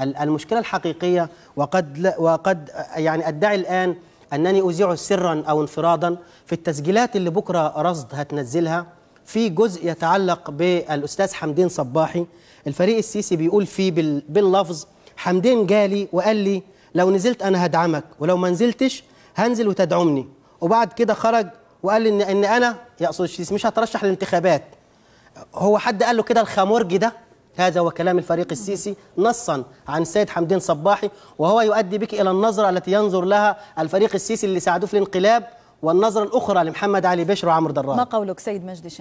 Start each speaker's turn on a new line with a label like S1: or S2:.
S1: المشكلة الحقيقية وقد وقد يعني أدعي الآن أنني أذيع سرا أو انفرادا في التسجيلات اللي بكرة رصد هتنزلها في جزء يتعلق بالأستاذ حمدين صباحي الفريق السيسي بيقول فيه باللفظ حمدين جالي وقال لي لو نزلت أنا هدعمك ولو ما نزلتش هنزل وتدعمني وبعد كده خرج وقال لي إن, إن أنا يقصد السيسي مش هترشح للانتخابات هو حد قال له كده الخامورجي ده هذا هو كلام الفريق السيسي نصا عن سيد حمدين صباحي وهو يؤدي بك إلى النظرة التي ينظر لها الفريق السيسي اللي ساعدوه في الانقلاب والنظرة الأخرى لمحمد علي بشر وعمرو دراج ما
S2: قولك سيد مجدي